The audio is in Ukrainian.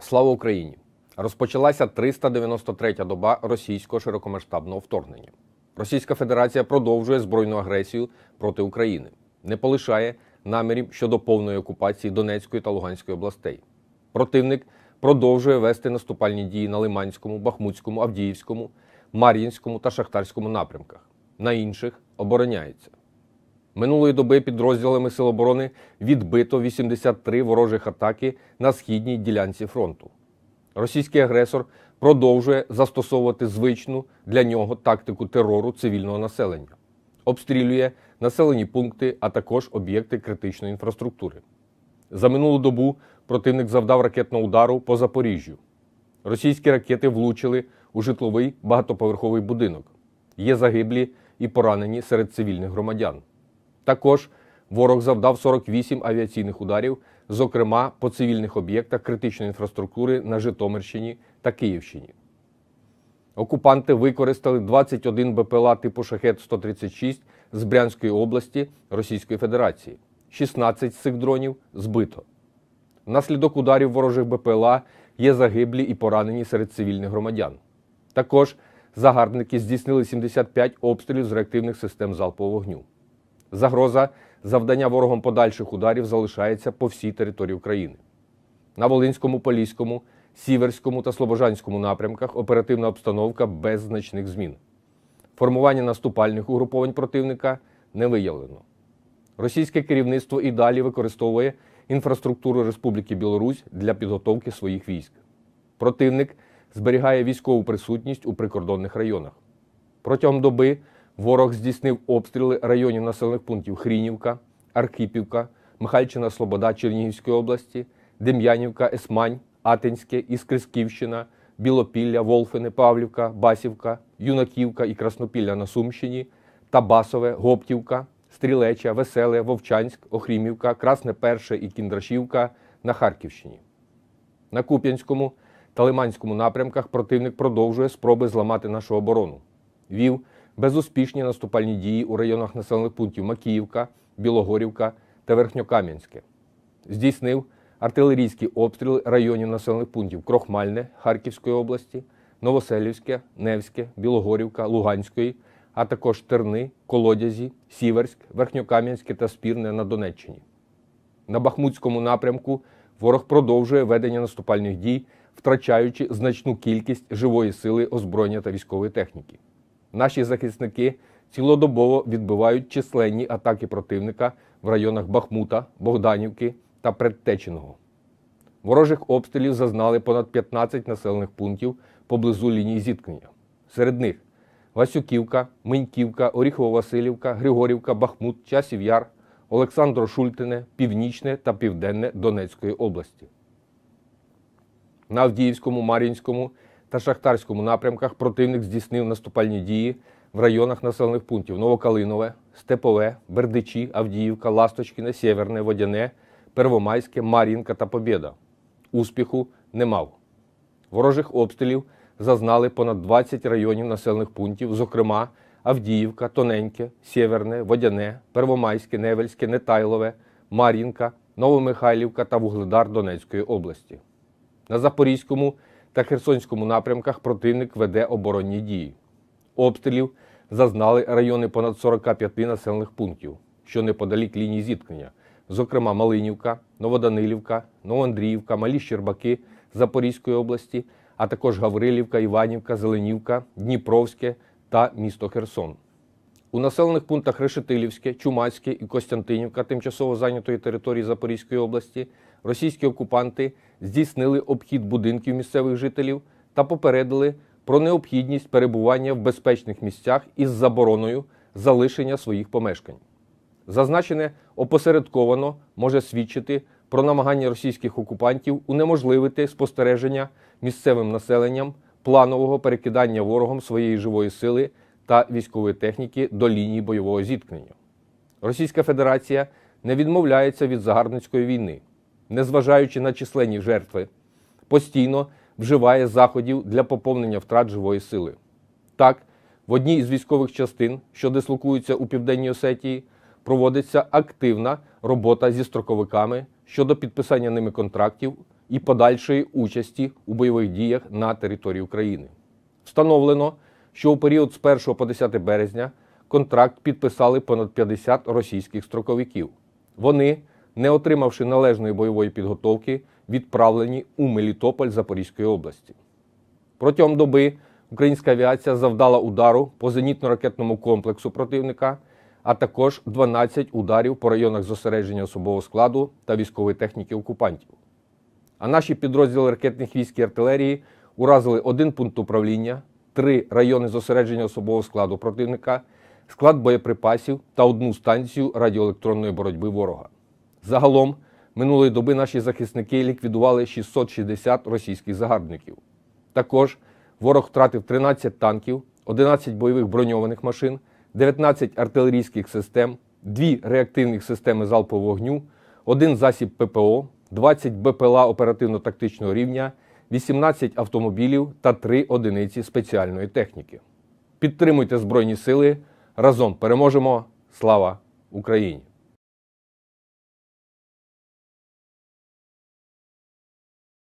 Слава Україні! Розпочалася 393-та доба російського широкомасштабного вторгнення. Російська Федерація продовжує збройну агресію проти України, не полишає намірів щодо повної окупації Донецької та Луганської областей. Противник продовжує вести наступальні дії на Лиманському, Бахмутському, Авдіївському, Мар'їнському та Шахтарському напрямках. На інших обороняється. Минулої доби підрозділами Сил оборони відбито 83 ворожих атаки на східній ділянці фронту. Російський агресор продовжує застосовувати звичну для нього тактику терору цивільного населення, обстрілює населені пункти, а також об'єкти критичної інфраструктури. За минулу добу противник завдав ракетного удару по Запоріжжю. Російські ракети влучили у житловий багатоповерховий будинок. Є загиблі і поранені серед цивільних громадян. Також ворог завдав 48 авіаційних ударів, зокрема по цивільних об'єктах критичної інфраструктури на Житомирщині та Київщині. Окупанти використали 21 БПЛА типу шахет 136 з Брянської області Російської Федерації. 16 з цих дронів збито. Наслідок ударів ворожих БПЛА є загиблі і поранені серед цивільних громадян. Також загарбники здійснили 75 обстрілів з реактивних систем залпового вогню. Загроза завдання ворогом подальших ударів залишається по всій території України. На Волинському, Поліському, Сіверському та Слобожанському напрямках оперативна обстановка без значних змін. Формування наступальних угруповань противника не виявлено. Російське керівництво і далі використовує інфраструктуру Республіки Білорусь для підготовки своїх військ. Противник зберігає військову присутність у прикордонних районах. Протягом доби Ворог здійснив обстріли районів населених пунктів Хрінівка, Архипівка, Михальчина Слобода Чернігівської області, Дем'янівка, Есмань, Атинське, Іскрисківщина, Білопілля, Волфини, Павлівка, Басівка, Юнаківка і Краснопілля на Сумщині, Табасове, Гоптівка, Стрілеча, Веселе, Вовчанськ, Охрімівка, Красне Перше і Кіндрашівка на Харківщині. На Куп'янському та Лиманському напрямках противник продовжує спроби зламати нашу оборону. Вів безуспішні наступальні дії у районах населених пунктів Макіївка, Білогорівка та Верхньокам'янське. Здійснив артилерійські обстріли районів населених пунктів Крохмальне Харківської області, Новоселівське, Невське, Білогорівка, Луганської, а також Терни, Колодязі, Сіверськ, Верхньокам'янське та Спірне на Донеччині. На Бахмутському напрямку ворог продовжує ведення наступальних дій, втрачаючи значну кількість живої сили озброєння та військової техніки. Наші захисники цілодобово відбивають численні атаки противника в районах Бахмута, Богданівки та Предтеченого. Ворожих обстрілів зазнали понад 15 населених пунктів поблизу лінії зіткнення. Серед них Васюківка, Миньківка, Оріхово-Василівка, Григорівка, Бахмут, Часів'яр, Яр, Олександро Шультине, Північне та Південне Донецької області. На Авдіївському, Мар'їнському та Шахтарському напрямках противник здійснив наступальні дії в районах населених пунктів Новокалинове, Степове, Бердичі, Авдіївка, Ласточкіне, Сєверне, Водяне, Первомайське, Мар'їнка та Побєда. Успіху не мав. Ворожих обстрілів зазнали понад 20 районів населених пунктів, зокрема Авдіївка, Тоненьке, Сєверне, Водяне, Первомайське, Невельське, Нетайлове, Мар'їнка, Новомихайлівка та Вугледар Донецької області. На Запорізькому та Херсонському напрямках противник веде оборонні дії. Обстрілів зазнали райони понад 45 населених пунктів, що неподалік лінії зіткнення, зокрема Малинівка, Новоданилівка, Новоандріївка, Малі Щербаки Запорізької області, а також Гаврилівка, Іванівка, Зеленівка, Дніпровське та місто Херсон. У населених пунктах Решетилівське, Чумацьке і Костянтинівка, тимчасово зайнятої території Запорізької області, російські окупанти здійснили обхід будинків місцевих жителів та попередили про необхідність перебування в безпечних місцях із забороною залишення своїх помешкань. Зазначене опосередковано може свідчити про намагання російських окупантів унеможливити спостереження місцевим населенням планового перекидання ворогом своєї живої сили та військової техніки до лінії бойового зіткнення. Російська Федерація не відмовляється від загарбницької війни, незважаючи на численні жертви, постійно вживає заходів для поповнення втрат живої сили. Так, в одній із військових частин, що дислокуються у Південній Осетії, проводиться активна робота зі строковиками щодо підписання ними контрактів і подальшої участі у бойових діях на території України. Встановлено що у період з 1 по 10 березня контракт підписали понад 50 російських строковиків. Вони, не отримавши належної бойової підготовки, відправлені у Мелітополь Запорізької області. Протягом доби українська авіація завдала удару по зенітно-ракетному комплексу противника, а також 12 ударів по районах зосередження особового складу та військової техніки окупантів. А наші підрозділи ракетних військ і артилерії уразили один пункт управління три райони зосередження особового складу противника, склад боєприпасів та одну станцію радіоелектронної боротьби ворога. Загалом минулої доби наші захисники ліквідували 660 російських загарбників. Також ворог втратив 13 танків, 11 бойових броньованих машин, 19 артилерійських систем, 2 реактивних системи залпового вогню, 1 засіб ППО, 20 БПЛА оперативно-тактичного рівня. 18 автомобілів та 3 одиниці спеціальної техніки. Підтримуйте Збройні Сили. Разом переможемо! Слава Україні!